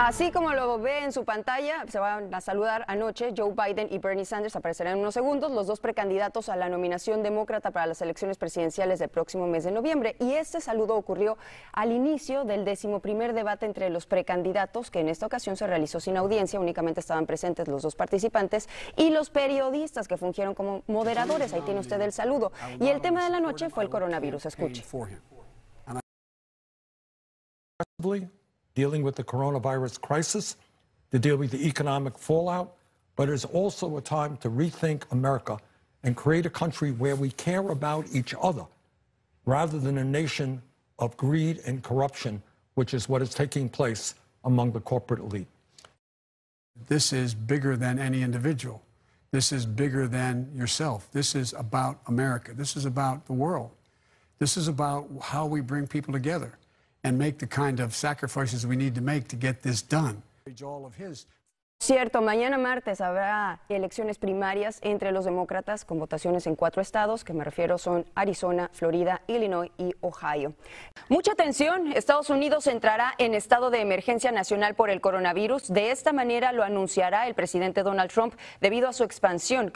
Así como lo ve en su pantalla, se van a saludar anoche Joe Biden y Bernie Sanders aparecerán en unos segundos, los dos precandidatos a la nominación demócrata para las elecciones presidenciales del próximo mes de noviembre. Y este saludo ocurrió al inicio del decimoprimer debate entre los precandidatos, que en esta ocasión se realizó sin audiencia, únicamente estaban presentes los dos participantes y los periodistas que fungieron como moderadores. Ahí tiene usted el saludo. Y el tema de la noche fue el coronavirus. Escuche. dealing with the coronavirus crisis, to deal with the economic fallout, but it's also a time to rethink America and create a country where we care about each other rather than a nation of greed and corruption, which is what is taking place among the corporate elite. This is bigger than any individual. This is bigger than yourself. This is about America. This is about the world. This is about how we bring people together. and make the kind of sacrifices we need to make to get this done. Cierto, mañana martes habrá elecciones primarias entre los demócratas con votaciones en cuatro estados, que me refiero son Arizona, Florida, Illinois y Ohio. Mucha atención, Estados Unidos entrará en estado de emergencia nacional por el coronavirus. De esta manera lo anunciará el presidente Donald Trump debido a su expansión.